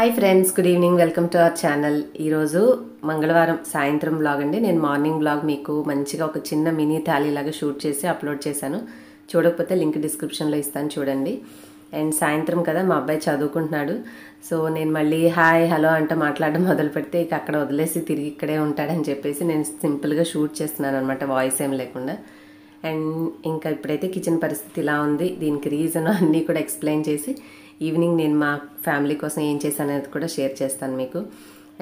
hi friends good evening welcome to our channel ఈరోజు మంగళవారం సాయంత్రం బ్లాగ్ అండి నేను మార్నింగ్ బ్లాగ్ మీకు మంచిగా ఒక చిన్న మినీ థాలీ లాగా షూట్ చేసి అప్లోడ్ చేశాను చూడకపోతే లింక్ డిస్క్రిప్షన్లో ఇస్తాను చూడండి అండ్ సాయంత్రం కదా మా అబ్బాయి చదువుకుంటున్నాడు సో నేను మళ్ళీ హాయ్ హలో అంటూ మాట్లాడడం మొదలు పెడితే ఇక అక్కడ వదిలేసి తిరిగి ఇక్కడే ఉంటాడని చెప్పేసి నేను సింపుల్గా షూట్ చేస్తున్నాను అనమాట వాయిస్ ఏం లేకుండా అండ్ ఇంకా ఇప్పుడైతే కిచెన్ పరిస్థితి ఇలా ఉంది దీనికి రీజన్ అన్నీ కూడా ఎక్స్ప్లెయిన్ చేసి ఈవినింగ్ నేను మా ఫ్యామిలీ కోసం ఏం చేశాను అనేది కూడా షేర్ చేస్తాను మీకు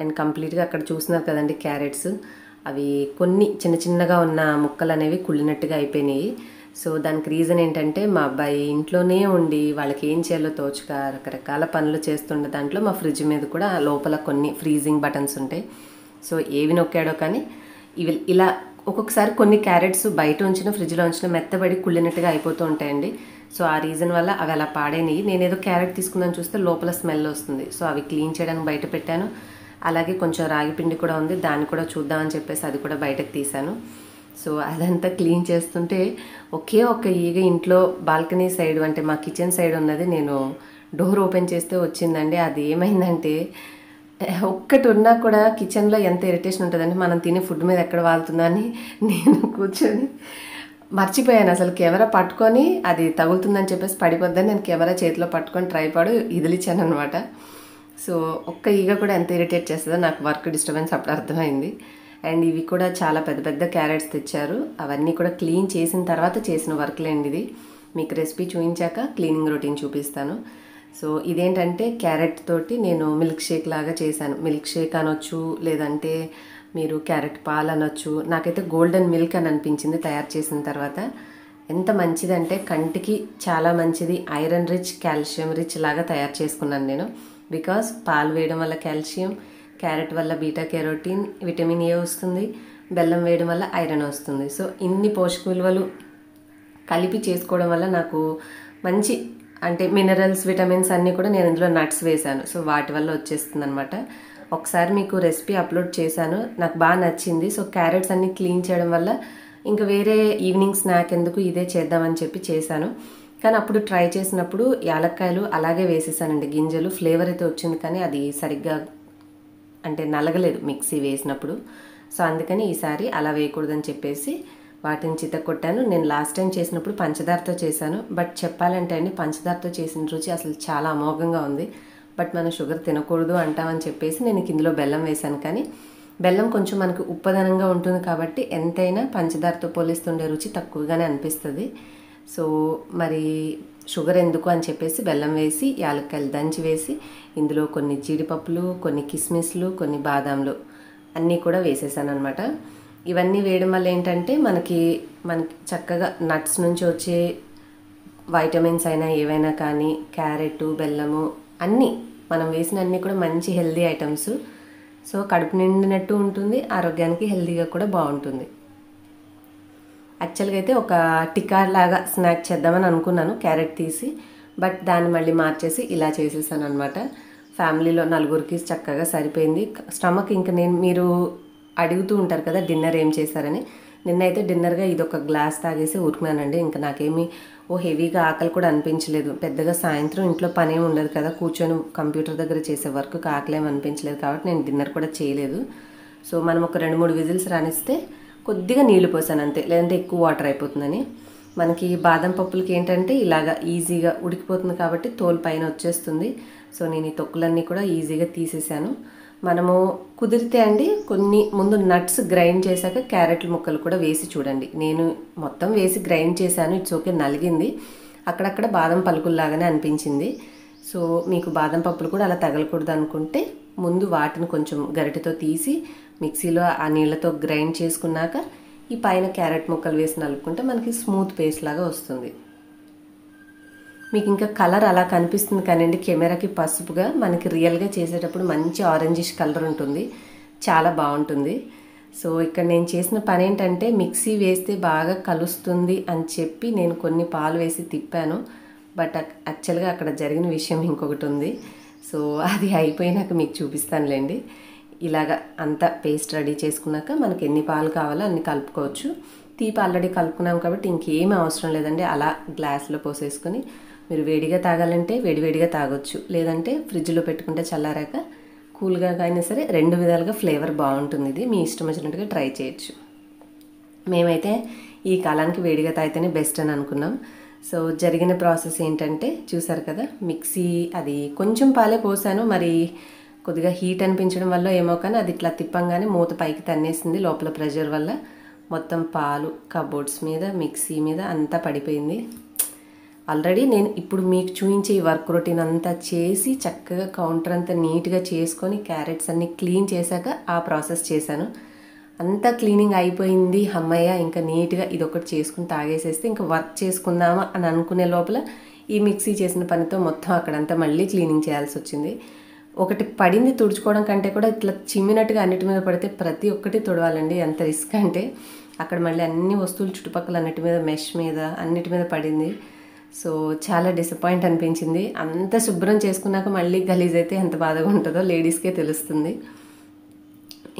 అండ్ కంప్లీట్గా అక్కడ చూస్తున్నారు కదండి క్యారెట్స్ అవి కొన్ని చిన్న చిన్నగా ఉన్న ముక్కలు అనేవి కుళ్ళినట్టుగా అయిపోయినాయి సో దానికి రీజన్ ఏంటంటే మా అబ్బాయి ఇంట్లోనే ఉండి వాళ్ళకి ఏం చేయాలో తోచుక రకరకాల పనులు చేస్తుండే దాంట్లో మా ఫ్రిడ్జ్ మీద కూడా లోపల కొన్ని ఫ్రీజింగ్ బటన్స్ ఉంటాయి సో ఏవి నొక్కాడో కానీ ఇవి ఇలా ఒక్కొక్కసారి కొన్ని క్యారెట్స్ బయట ఉంచిన ఫ్రిడ్జ్లో ఉంచిన మెత్తబడి కుళ్ళినట్టుగా అయిపోతూ ఉంటాయండి సో ఆ రీజన్ వల్ల అవి అలా పాడైనవి నేను ఏదో క్యారెట్ తీసుకుందని చూస్తే లోపల స్మెల్ వస్తుంది సో అవి క్లీన్ చేయడానికి బయట పెట్టాను అలాగే కొంచెం రాగి పిండి కూడా ఉంది దాన్ని కూడా చూద్దామని చెప్పేసి అది కూడా బయటకు తీశాను సో అదంతా క్లీన్ చేస్తుంటే ఒకే ఒక్క ఈగ ఇంట్లో బాల్కనీ సైడ్ అంటే మా కిచెన్ సైడ్ ఉన్నది నేను డోర్ ఓపెన్ చేస్తే వచ్చిందండి అది ఏమైందంటే ఒక్కటి ఉన్నా కూడా కిచెన్లో ఎంత ఇరిటేషన్ ఉంటుందంటే మనం తినే ఫుడ్ మీద ఎక్కడ వాళ్తుందని నేను కూర్చొని మర్చిపోయాను అసలు కెమెరా పట్టుకొని అది తగులుతుందని చెప్పేసి పడిపోద్దని నేను కెమెరా చేతిలో పట్టుకొని ట్రైపాడు ఇదిలిచ్చాను అనమాట సో ఒక్క ఈగ కూడా ఎంత ఇరిటేట్ చేస్తుందో నాకు వర్క్ డిస్టర్బెన్స్ అప్పుడు అర్థమైంది అండ్ ఇవి కూడా చాలా పెద్ద పెద్ద క్యారెట్స్ తెచ్చారు అవన్నీ కూడా క్లీన్ చేసిన తర్వాత చేసిన అండి ఇది మీకు రెసిపీ చూపించాక క్లీనింగ్ రొటీన్ చూపిస్తాను సో ఇదేంటంటే క్యారెట్ తోటి నేను మిల్క్ షేక్ లాగా చేశాను మిల్క్ షేక్ అనొచ్చు లేదంటే మీరు క్యారెట్ పాలు అనొచ్చు నాకైతే గోల్డెన్ మిల్క్ అని అనిపించింది తయారు చేసిన తర్వాత ఎంత మంచిదంటే కంటికి చాలా మంచిది ఐరన్ రిచ్ కాల్షియం రిచ్ లాగా తయారు చేసుకున్నాను నేను బికాస్ పాలు వేయడం వల్ల కాల్షియం క్యారెట్ వల్ల బీటా కెరోటీన్ విటమిన్ ఏ వస్తుంది బెల్లం వేయడం వల్ల ఐరన్ వస్తుంది సో ఇన్ని పోషక విలువలు కలిపి చేసుకోవడం వల్ల నాకు మంచి అంటే మినరల్స్ విటమిన్స్ అన్నీ కూడా నేను ఇందులో నట్స్ వేశాను సో వాటి వల్ల వచ్చేస్తుంది అనమాట ఒకసారి మీకు రెసిపీ అప్లోడ్ చేశాను నాకు బాగా నచ్చింది సో క్యారెట్స్ అన్నీ క్లీన్ చేయడం వల్ల ఇంకా వేరే ఈవినింగ్ స్నాక్ ఎందుకు ఇదే చేద్దామని చెప్పి చేశాను కానీ అప్పుడు ట్రై చేసినప్పుడు యాలక్కాయలు అలాగే వేసేసానండి గింజలు ఫ్లేవర్ అయితే వచ్చింది కానీ అది సరిగ్గా అంటే నలగలేదు మిక్సీ వేసినప్పుడు సో అందుకని ఈసారి అలా వేయకూడదని చెప్పేసి వాటిని చితకొట్టాను నేను లాస్ట్ టైం చేసినప్పుడు పంచదారతో చేశాను బట్ చెప్పాలంటే అండి పంచదారతో చేసిన రుచి అసలు చాలా అమోఘంగా ఉంది బట్ మనం షుగర్ తినకూడదు అంటామని చెప్పేసి నేను ఇందులో బెల్లం వేశాను కానీ బెల్లం కొంచెం మనకు ఉప్పదనంగా ఉంటుంది కాబట్టి ఎంతైనా పంచదారతో పోలిస్తుండే రుచి తక్కువగానే అనిపిస్తుంది సో మరి షుగర్ ఎందుకు అని చెప్పేసి బెల్లం వేసి యాలక్కాయలు దంచి వేసి ఇందులో కొన్ని జీడిపప్పులు కొన్ని కిస్మిస్లు కొన్ని బాదాంలు అన్నీ కూడా వేసేసాను అనమాట ఇవన్నీ వేయడం వల్ల ఏంటంటే మనకి మనకి చక్కగా నట్స్ నుంచి వచ్చే వైటమిన్స్ అయినా ఏవైనా కానీ క్యారెట్ బెల్లము అన్నీ మనం వేసిన అన్నీ కూడా మంచి హెల్దీ ఐటమ్స్ సో కడుపు నిండినట్టు ఉంటుంది ఆరోగ్యానికి హెల్దీగా కూడా బాగుంటుంది యాక్చువల్గా అయితే ఒక టికార్ లాగా స్నాక్ చేద్దామని అనుకున్నాను క్యారెట్ తీసి బట్ దాన్ని మళ్ళీ మార్చేసి ఇలా చేసేసాను అనమాట ఫ్యామిలీలో నలుగురికి చక్కగా సరిపోయింది స్టమక్ ఇంకా నేను మీరు అడుగుతూ ఉంటారు కదా డిన్నర్ ఏం చేశారని నిన్నైతే డిన్నర్గా ఇది ఒక గ్లాస్ తాగేసి ఊరుకున్నానండి ఇంకా నాకేమీ ఓ హెవీగా ఆకలి కూడా అనిపించలేదు పెద్దగా సాయంత్రం ఇంట్లో పని ఉండదు కదా కూర్చొని కంప్యూటర్ దగ్గర చేసే వర్క్ ఆకలేం అనిపించలేదు కాబట్టి నేను డిన్నర్ కూడా చేయలేదు సో మనం ఒక రెండు మూడు విజిల్స్ రాణిస్తే కొద్దిగా నీళ్లు పోసాను అంతే లేదంటే ఎక్కువ వాటర్ అయిపోతుందని మనకి బాదం పప్పులకి ఏంటంటే ఇలాగా ఈజీగా ఉడికిపోతుంది కాబట్టి తోలు పైన వచ్చేస్తుంది సో నేను ఈ తొక్కులన్నీ కూడా ఈజీగా తీసేసాను మనము కుదిరితే అండి కొన్ని ముందు నట్స్ గ్రైండ్ చేశాక క్యారెట్ల ముక్కలు కూడా వేసి చూడండి నేను మొత్తం వేసి గ్రైండ్ చేశాను ఇట్స్ ఓకే నలిగింది అక్కడక్కడ బాదం పలుకుల్లాగానే అనిపించింది సో మీకు బాదం పప్పులు కూడా అలా తగలకూడదు అనుకుంటే ముందు వాటిని కొంచెం గరిటతో తీసి మిక్సీలో ఆ నీళ్ళతో గ్రైండ్ చేసుకున్నాక ఈ పైన క్యారెట్ ముక్కలు వేసి నలుపుకుంటే మనకి స్మూత్ పేస్ట్ లాగా వస్తుంది మీకు ఇంకా కలర్ అలా కనిపిస్తుంది కానివ్వండి కెమెరాకి పసుపుగా మనకి రియల్గా చేసేటప్పుడు మంచి ఆరెంజిష్ కలర్ ఉంటుంది చాలా బాగుంటుంది సో ఇక్కడ నేను చేసిన పని ఏంటంటే మిక్సీ వేస్తే బాగా కలుస్తుంది అని చెప్పి నేను కొన్ని పాలు వేసి తిప్పాను బట్ యాక్చువల్గా అక్కడ జరిగిన విషయం ఇంకొకటి ఉంది సో అది అయిపోయినాక మీకు చూపిస్తానులేండి ఇలాగ అంతా పేస్ట్ రెడీ చేసుకున్నాక మనకి ఎన్ని పాలు కావాలో అన్ని కలుపుకోవచ్చు తీపి ఆల్రెడీ కలుపుకున్నాం కాబట్టి ఇంకేం అవసరం లేదండి అలా గ్లాస్లో పోసేసుకొని మీరు వేడిగా తాగాలంటే వేడివేడిగా తాగొచ్చు లేదంటే ఫ్రిడ్జ్లో పెట్టుకుంటే చల్లారాక కూల్గా కానీ సరే రెండు విధాలుగా ఫ్లేవర్ బాగుంటుంది ఇది మీ ఇష్టం వచ్చినట్టుగా ట్రై చేయొచ్చు మేమైతే ఈ కాలానికి వేడిగా తాగితేనే బెస్ట్ అని అనుకున్నాం సో జరిగిన ప్రాసెస్ ఏంటంటే చూసారు కదా మిక్సీ అది కొంచెం పాలే పోసాను మరి కొద్దిగా హీట్ అనిపించడం వల్ల ఏమో కానీ అది ఇట్లా తిప్పంగానే మూత పైకి తన్నేసింది లోపల ప్రెషర్ వల్ల మొత్తం పాలు కబోర్డ్స్ మీద మిక్సీ మీద అంతా పడిపోయింది ఆల్రెడీ నేను ఇప్పుడు మీకు చూపించే ఈ వర్క్ రొటీన్ అంతా చేసి చక్కగా కౌంటర్ అంతా నీట్గా చేసుకొని క్యారెట్స్ అన్నీ క్లీన్ చేశాక ఆ ప్రాసెస్ చేశాను అంతా క్లీనింగ్ అయిపోయింది అమ్మయ్య ఇంకా నీట్గా ఇది ఒకటి చేసుకుని తాగేసేస్తే ఇంకా వర్క్ చేసుకుందామా అని అనుకునే లోపల ఈ మిక్సీ చేసిన పనితో మొత్తం అక్కడంతా మళ్ళీ క్లీనింగ్ చేయాల్సి వచ్చింది ఒకటి పడింది తుడుచుకోవడం కంటే కూడా ఇట్లా చిమ్మినట్టుగా అన్నిటి మీద పడితే ప్రతి ఒక్కటి తుడవాలండి ఎంత రిస్క్ అంటే అక్కడ మళ్ళీ అన్ని వస్తువులు చుట్టుపక్కల అన్నిటి మీద మెష్ మీద అన్నిటి మీద పడింది సో చాలా డిసప్పాయింట్ అనిపించింది అంత శుభ్రం చేసుకున్నాక మళ్ళీ గలీజ్ అయితే ఎంత బాధగా ఉంటుందో లేడీస్కే తెలుస్తుంది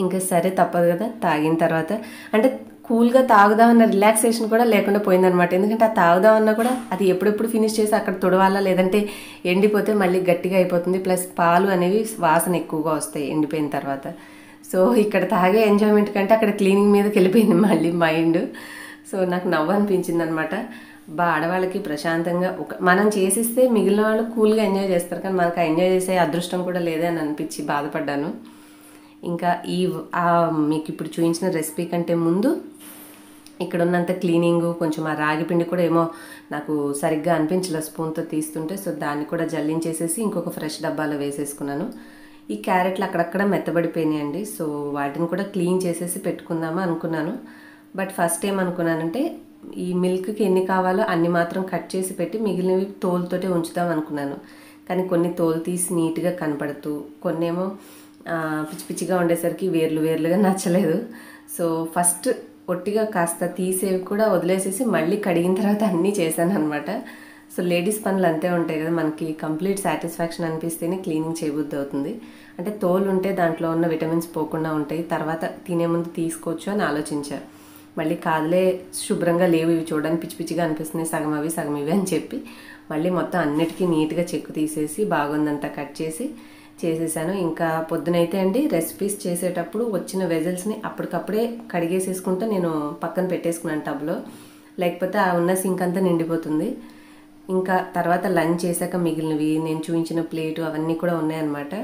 ఇంకా సరే తప్పదు కదా తాగిన తర్వాత అంటే కూల్గా తాగుదామన్న రిలాక్సేషన్ కూడా లేకుండా పోయిందనమాట ఎందుకంటే ఆ తాగుదామన్నా కూడా అది ఎప్పుడెప్పుడు ఫినిష్ చేసి అక్కడ తుడవాలా లేదంటే ఎండిపోతే మళ్ళీ గట్టిగా అయిపోతుంది ప్లస్ పాలు అనేవి వాసన ఎక్కువగా వస్తాయి ఎండిపోయిన తర్వాత సో ఇక్కడ తాగే ఎంజాయ్మెంట్ కంటే అక్కడ క్లీనింగ్ మీదకి వెళ్ళిపోయింది మళ్ళీ మైండ్ సో నాకు నవ్వు అనిపించింది అనమాట బా ఆడవాళ్ళకి ప్రశాంతంగా ఒక మనం చేసిస్తే మిగిలిన వాళ్ళు కూల్గా ఎంజాయ్ చేస్తారు కానీ మనకు ఎంజాయ్ చేసే అదృష్టం కూడా లేదే అని అనిపించి బాధపడ్డాను ఇంకా ఈ మీకు ఇప్పుడు చూపించిన రెసిపీ కంటే ముందు ఇక్కడ ఉన్నంత క్లీనింగ్ కొంచెం ఆ రాగి పిండి కూడా ఏమో నాకు సరిగ్గా అనిపించలే స్పూన్తో తీస్తుంటే సో దాన్ని కూడా జల్లించేసేసి ఇంకొక ఫ్రెష్ డబ్బాలో వేసేసుకున్నాను ఈ క్యారెట్లు అక్కడక్కడ మెత్తబడిపోయినాయండి సో వాటిని కూడా క్లీన్ చేసేసి పెట్టుకుందామా అనుకున్నాను బట్ ఫస్ట్ ఏం ఈ మిల్క్కి ఎన్ని కావాలో అన్ని మాత్రం కట్ చేసి పెట్టి మిగిలినవి తోలుతోటే ఉంచుతాం అనుకున్నాను కానీ కొన్ని తోలు తీసి నీట్గా కనపడుతూ కొన్నేమో పిచ్చి పిచ్చిగా ఉండేసరికి వేర్లు వేర్లుగా నచ్చలేదు సో ఫస్ట్ పొట్టిగా కాస్త తీసేవి కూడా వదిలేసేసి మళ్ళీ కడిగిన తర్వాత అన్నీ చేశాను అనమాట సో లేడీస్ పనులు అంతే ఉంటాయి కదా మనకి కంప్లీట్ సాటిస్ఫాక్షన్ అనిపిస్తేనే క్లీనింగ్ చేయబుద్ధి అవుతుంది అంటే తోలు ఉంటే దాంట్లో ఉన్న విటమిన్స్ పోకుండా ఉంటాయి తర్వాత తినే ముందు తీసుకోవచ్చు అని ఆలోచించారు మళ్ళీ కాదులే శుభ్రంగా లేవు ఇవి చూడడానికి పిచ్చి పిచ్చిగా అనిపిస్తున్నాయి సగం అవి సగం ఇవి అని చెప్పి మళ్ళీ మొత్తం అన్నిటికీ నీట్గా చెక్కు తీసేసి బాగుందంతా కట్ చేసి చేసేసాను ఇంకా పొద్దునైతే అండి రెసిపీస్ చేసేటప్పుడు వచ్చిన వెజల్స్ని అప్పటికప్పుడే కడిగేసేసుకుంటూ నేను పక్కన పెట్టేసుకున్నాను టబ్లో లేకపోతే ఆ ఉన్న సింక్ అంతా నిండిపోతుంది ఇంకా తర్వాత లంచ్ చేశాక మిగిలినవి నేను చూపించిన ప్లేటు అవన్నీ కూడా ఉన్నాయన్నమాట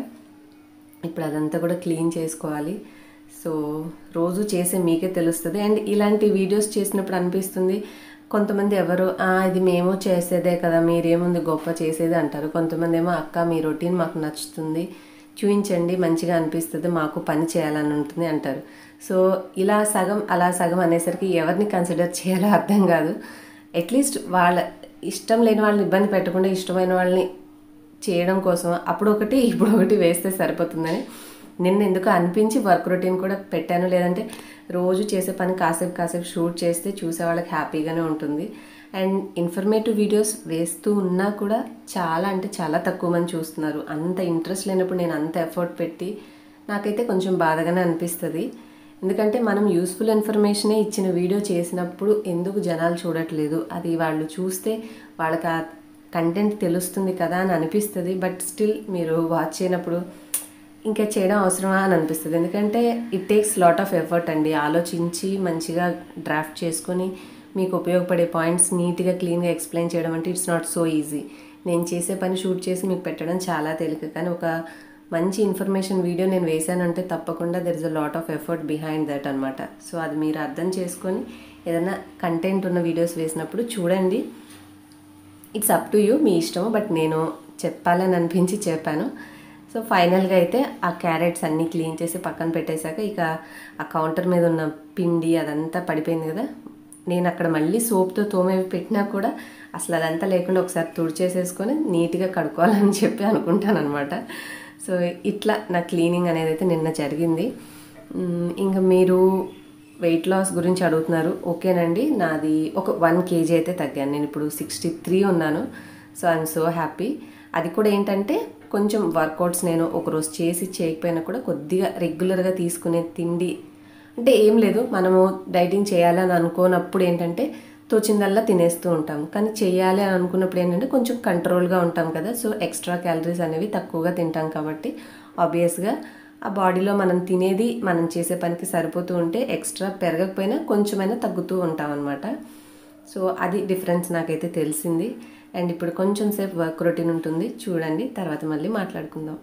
ఇప్పుడు అదంతా కూడా క్లీన్ చేసుకోవాలి సో రోజు చేసే మీకే తెలుస్తుంది అండ్ ఇలాంటి వీడియోస్ చేసినప్పుడు అనిపిస్తుంది కొంతమంది ఎవరు ఇది మేము చేసేదే కదా మీరేముంది గొప్ప చేసేది అంటారు కొంతమంది ఏమో అక్క మీ రొటీన్ మాకు నచ్చుతుంది చూపించండి మంచిగా అనిపిస్తుంది మాకు పని చేయాలని ఉంటుంది అంటారు సో ఇలా సగం అలా సగం అనేసరికి ఎవరిని కన్సిడర్ చేయాలో అర్థం కాదు అట్లీస్ట్ వాళ్ళ ఇష్టం లేని వాళ్ళని ఇబ్బంది పెట్టకుండా ఇష్టమైన వాళ్ళని చేయడం కోసం అప్పుడు ఒకటి ఇప్పుడు ఒకటి వేస్తే సరిపోతుందని నిన్న ఎందుకు అనిపించి వర్క్ రొటీన్ కూడా పెట్టాను లేదంటే రోజు చేసే పని కాసేపు కాసేపు షూట్ చేస్తే చూసే వాళ్ళకి హ్యాపీగానే ఉంటుంది అండ్ ఇన్ఫర్మేటివ్ వీడియోస్ వేస్తూ ఉన్నా కూడా చాలా అంటే చాలా తక్కువ మంది చూస్తున్నారు అంత ఇంట్రెస్ట్ లేనప్పుడు నేను అంత ఎఫర్ట్ పెట్టి నాకైతే కొంచెం బాధగానే అనిపిస్తుంది ఎందుకంటే మనం యూస్ఫుల్ ఇన్ఫర్మేషనే ఇచ్చిన వీడియో చేసినప్పుడు ఎందుకు జనాలు చూడట్లేదు అది వాళ్ళు చూస్తే వాళ్ళకి ఆ కంటెంట్ తెలుస్తుంది కదా అని అనిపిస్తుంది బట్ స్టిల్ మీరు వాచ్ చేయనప్పుడు ఇంకా చేయడం అవసరమా అని అనిపిస్తుంది ఎందుకంటే it takes lot of effort అండి ఆలోచించి మంచిగా డ్రాఫ్ట్ చేసుకొని మీకు ఉపయోగపడే పాయింట్స్ నీట్గా క్లీన్గా ఎక్స్ప్లెయిన్ చేయడం అంటే ఇట్స్ నాట్ సో ఈజీ నేను చేసే పని షూట్ చేసి మీకు పెట్టడం చాలా తేలిక కానీ ఒక మంచి ఇన్ఫర్మేషన్ వీడియో నేను వేశానంటే తప్పకుండా there is a lot of effort behind that అనమాట సో అది మీరు అర్థం చేసుకొని ఏదైనా కంటెంట్ ఉన్న వీడియోస్ వేసినప్పుడు చూడండి ఇట్స్ అప్ టు యూ మీ ఇష్టము బట్ నేను చెప్పాలని అనిపించి చెప్పాను సో ఫైనల్గా అయితే ఆ క్యారెట్స్ అన్నీ క్లీన్ చేసి పక్కన పెట్టేశాక ఇక ఆ కౌంటర్ మీద ఉన్న పిండి అదంతా పడిపోయింది కదా నేను అక్కడ మళ్ళీ సోప్తో తోమేవి పెట్టినా కూడా అసలు అదంతా లేకుండా ఒకసారి తుడిచేసేసుకొని నీట్గా కడుక్కోవాలని చెప్పి అనుకుంటాను అనమాట సో ఇట్లా నా క్లీనింగ్ అనేది అయితే నిన్న జరిగింది ఇంకా మీరు వెయిట్ లాస్ గురించి అడుగుతున్నారు ఓకేనండి నాది ఒక వన్ కేజీ అయితే తగ్గాను నేను ఇప్పుడు సిక్స్టీ త్రీ ఉన్నాను సో ఐఎమ్ సో హ్యాపీ అది కూడా ఏంటంటే కొంచెం వర్కౌట్స్ నేను ఒకరోజు చేసి చేయకపోయినా కూడా కొద్దిగా రెగ్యులర్గా తీసుకునే తిండి అంటే ఏం లేదు మనము డైటింగ్ చేయాలని అనుకోనప్పుడు ఏంటంటే తోచిందల్లా తినేస్తూ ఉంటాం కానీ చేయాలి అని అనుకున్నప్పుడు ఏంటంటే కొంచెం కంట్రోల్గా ఉంటాం కదా సో ఎక్స్ట్రా క్యాలరీస్ అనేవి తక్కువగా తింటాం కాబట్టి ఆబ్వియస్గా ఆ బాడీలో మనం తినేది మనం చేసే పనికి సరిపోతూ ఉంటే ఎక్స్ట్రా పెరగకపోయినా కొంచెమైనా తగ్గుతూ ఉంటాం అనమాట సో అది డిఫరెన్స్ నాకైతే తెలిసింది అండ్ ఇప్పుడు కొంచెం సేపు వర్క్ రొటీన్ ఉంటుంది చూడండి తర్వాత మళ్ళీ మాట్లాడుకుందాం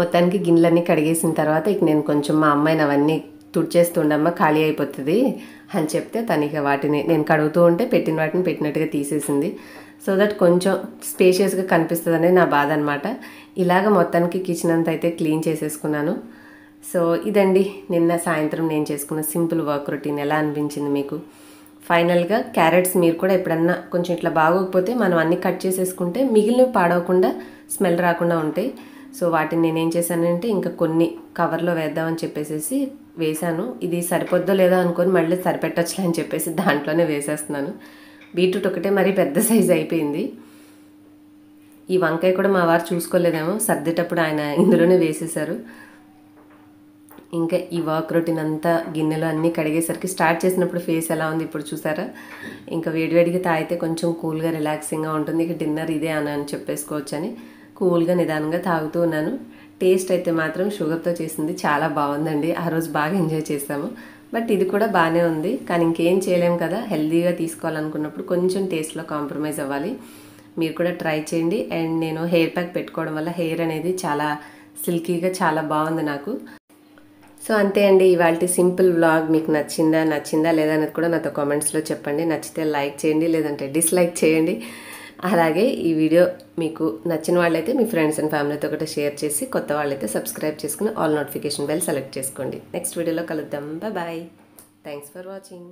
మొత్తానికి గిన్నెలన్నీ కడిగేసిన తర్వాత ఇక నేను కొంచెం మా అమ్మాయిని అవన్నీ తుడిచేస్తుండమ్మ ఖాళీ అయిపోతుంది అని చెప్తే తను ఇక వాటిని నేను కడుగుతూ ఉంటే పెట్టిన వాటిని పెట్టినట్టుగా తీసేసింది సో దట్ కొంచెం స్పేషియస్గా అనేది నా బాధ అనమాట ఇలాగ మొత్తానికి కిచెన్ అంతా అయితే క్లీన్ చేసేసుకున్నాను సో ఇదండి నిన్న సాయంత్రం నేను చేసుకున్న సింపుల్ వర్క్ రొటీన్ ఎలా అనిపించింది మీకు ఫైనల్గా క్యారెట్స్ మీరు కూడా ఎప్పుడన్నా కొంచెం ఇట్లా బాగోకపోతే మనం అన్నీ కట్ చేసేసుకుంటే మిగిలినవి పాడవకుండా స్మెల్ రాకుండా ఉంటాయి సో వాటిని నేనేం చేశానంటే ఇంకా కొన్ని కవర్లో వేద్దామని చెప్పేసి వేశాను ఇది సరిపోద్దో లేదో అనుకొని మళ్ళీ సరిపెట్టచ్చులే అని చెప్పేసి దాంట్లోనే వేసేస్తున్నాను బీట్రూట్ ఒకటే మరీ పెద్ద సైజు అయిపోయింది ఈ వంకాయ కూడా మా వారు చూసుకోలేదేమో సర్దేటప్పుడు ఆయన ఇందులోనే వేసేశారు ఇంకా ఈ వర్క్ రొటీన్ అంతా గిన్నెలు అన్నీ కడిగేసరికి స్టార్ట్ చేసినప్పుడు ఫేస్ ఎలా ఉంది ఇప్పుడు చూసారా ఇంకా వేడివేడిగా తాగితే కొంచెం కూల్గా రిలాక్సింగ్గా ఉంటుంది ఇక డిన్నర్ ఇదే అని అని చెప్పేసుకోవచ్చని కూల్గా నిదానంగా తాగుతూ ఉన్నాను టేస్ట్ అయితే మాత్రం షుగర్తో చేసింది చాలా బాగుందండి ఆ రోజు బాగా ఎంజాయ్ చేసాము బట్ ఇది కూడా బాగానే ఉంది కానీ ఇంకేం చేయలేము కదా హెల్దీగా తీసుకోవాలనుకున్నప్పుడు కొంచెం టేస్ట్లో కాంప్రమైజ్ అవ్వాలి మీరు కూడా ట్రై చేయండి అండ్ నేను హెయిర్ ప్యాక్ పెట్టుకోవడం వల్ల హెయిర్ అనేది చాలా సిల్కీగా చాలా బాగుంది నాకు సో అంతే అండి ఇవాళ సింపుల్ వ్లాగ్ మీకు నచ్చిందా నచ్చిందా లేదా అనేది కూడా నాతో కామెంట్స్లో చెప్పండి నచ్చితే లైక్ చేయండి లేదంటే డిస్లైక్ చేయండి అలాగే ఈ వీడియో మీకు నచ్చిన వాళ్ళైతే మీ ఫ్రెండ్స్ అండ్ ఫ్యామిలీతో ఒకటి షేర్ చేసి కొత్త వాళ్ళైతే సబ్స్క్రైబ్ చేసుకుని ఆల్ నోటిఫికేషన్ బెల్ సెలెక్ట్ చేసుకోండి నెక్స్ట్ వీడియోలో కలుద్దాం బాయ్ థ్యాంక్స్ ఫర్ వాచింగ్